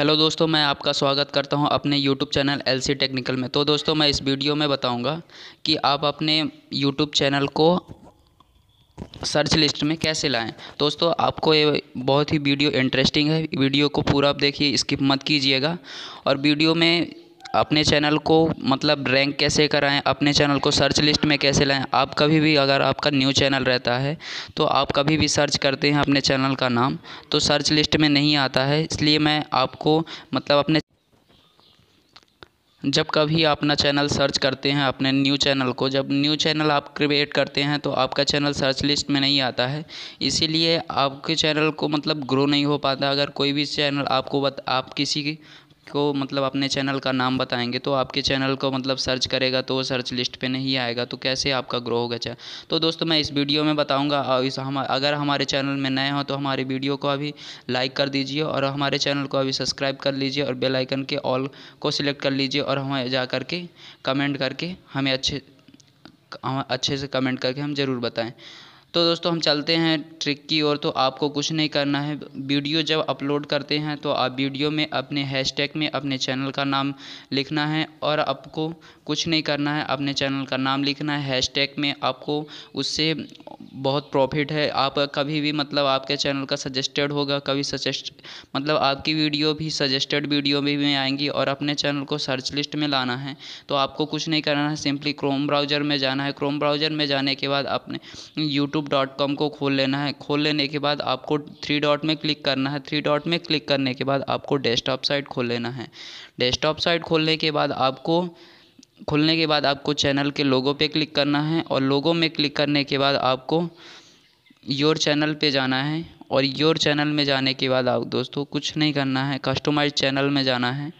hello दोस्तों मैं आपका स्वागत करता हूं अपने YouTube channel L C technical में तो दोस्तों मैं इस वीडियो में बताऊंगा कि आप अपने यूट्यूब चैनल को सर्च लिस्ट में कैसे लाएं दोस्तों आपको ये बहुत ही वीडियो इंटरेस्टिंग है वीडियो को पूरा आप देखिए स्किप मत कीजिएगा और वीडियो में अपने चैनल को मतलब रैंक कैसे कराएं अपने चैनल को सर्च लिस्ट में कैसे लाएं आप कभी भी अगर आपका न्यू चैनल रहता है तो आप कभी भी सर्च करते हैं अपने चैनल का नाम तो सर्च लिस्ट में नहीं आता है इसलिए मैं आपको मतलब अपने जब कभी अपना चैनल सर्च करते हैं अपने न्यू चैनल को जब न्यू चैनल आप क्रिएट करते हैं तो आपका चैनल सर्च लिस्ट में नहीं आता है इसीलिए आपके चैनल को मतलब ग्रो नहीं हो पाता अगर कोई भी चैनल आपको बत, आप किसी की को मतलब अपने चैनल का नाम बताएंगे तो आपके चैनल को मतलब सर्च करेगा तो वो सर्च लिस्ट पे नहीं आएगा तो कैसे आपका ग्रो होगा चाहे अच्छा, तो दोस्तों मैं इस वीडियो में बताऊँगा और इस हम अगर हमारे चैनल में नए हों तो हमारे वीडियो को अभी लाइक कर दीजिए और हमारे चैनल को अभी सब्सक्राइब कर लीजिए और बेलाइकन के ऑल को सिलेक्ट कर लीजिए और हमें जा करके कमेंट करके हमें अच्छे अच्छे से कमेंट करके हम ज़रूर बताएँ तो दोस्तों हम चलते हैं ट्रिक की ओर तो आपको कुछ नहीं करना है वीडियो जब अपलोड करते हैं तो आप वीडियो में अपने हैशटैग में अपने चैनल का नाम लिखना है और आपको कुछ नहीं करना है अपने चैनल का नाम लिखना है हैशटैग में आपको उससे बहुत प्रॉफिट है आप कभी भी मतलब आपके चैनल का सजेस्टेड होगा कभी सजेस्ट मतलब आपकी वीडियो भी सजेस्टेड वीडियो में भी आएंगी और अपने चैनल को सर्च लिस्ट में लाना है तो आपको कुछ नहीं करना है सिंपली क्रोम ब्राउज़र में जाना है क्रोम ब्राउज़र में जाने के बाद अपने यूट्यूब यूट्यूब डॉट कॉम को खोल लेना है खोल लेने के बाद आपको थ्री डॉट में क्लिक करना है थ्री डॉट में क्लिक करने के बाद आपको डेस्कटॉप साइट खोल लेना है डेस्कटॉप साइट खोलने के बाद आपको खोलने के बाद आपको चैनल के लोगों पे क्लिक करना है और लोगों में क्लिक करने के बाद आपको योर चैनल पे जाना है और योर चैनल में जाने के बाद आप दोस्तों कुछ नहीं करना है कस्टमाइज चैनल में जाना है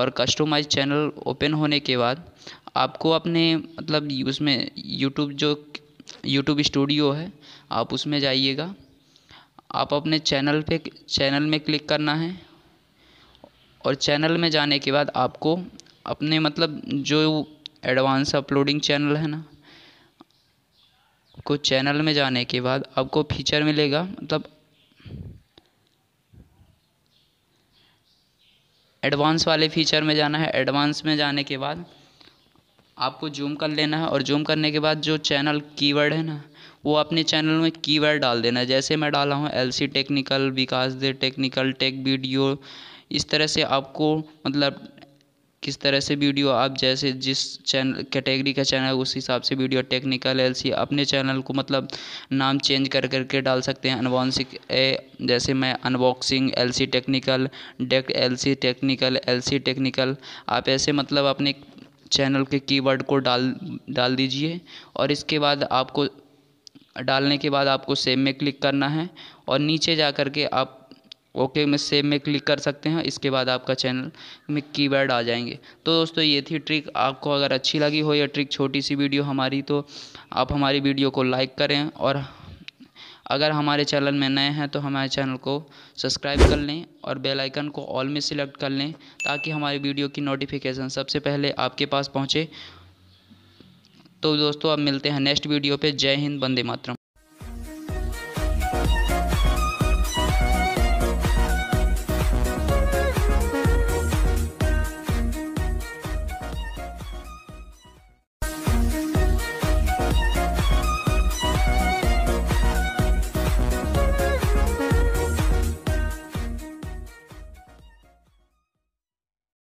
और कस्टमाइज चैनल ओपन होने के बाद आपको अपने मतलब उसमें यूट्यूब जो यूट्यूब स्टूडियो है आप उसमें जाइएगा आप अपने चैनल पे चैनल में क्लिक करना है और चैनल में जाने के बाद आपको अपने मतलब जो एडवांस अपलोडिंग चैनल है ना को चैनल में जाने के बाद आपको फीचर मिलेगा मतलब एडवांस वाले फीचर में जाना है एडवांस में जाने के बाद आपको जूम कर लेना है और जूम करने के बाद जो चैनल कीवर्ड है ना वो अपने चैनल में कीवर्ड डाल देना है जैसे मैं डाला हूँ LC technical Vikas the technical tech video इस तरह से आपको मतलब किस तरह से वीडियो आप जैसे जिस चैनल कैटेगरी का चैनल उस हिसाब से वीडियो टेक्निकल एल सी अपने चैनल को मतलब नाम चेंज कर करके डाल सकते हैं अनबॉन्सिंग ए जैसे मैं unboxing L C technical tech L C technical L C technical आप ऐसे मतलब अपने चैनल के कीवर्ड को डाल डाल दीजिए और इसके बाद आपको डालने के बाद आपको सेव में क्लिक करना है और नीचे जा कर के आप ओके में सेव में क्लिक कर सकते हैं इसके बाद आपका चैनल में कीवर्ड आ जाएंगे तो दोस्तों ये थी ट्रिक आपको अगर अच्छी लगी हो या ट्रिक छोटी सी वीडियो हमारी तो आप हमारी वीडियो को लाइक करें और अगर हमारे चैनल में नए हैं तो हमारे चैनल को सब्सक्राइब कर लें और बेल आइकन को ऑल में सिलेक्ट कर लें ताकि हमारी वीडियो की नोटिफिकेशन सबसे पहले आपके पास पहुँचे तो दोस्तों अब मिलते हैं नेक्स्ट वीडियो पे जय हिंद बंदे मातरम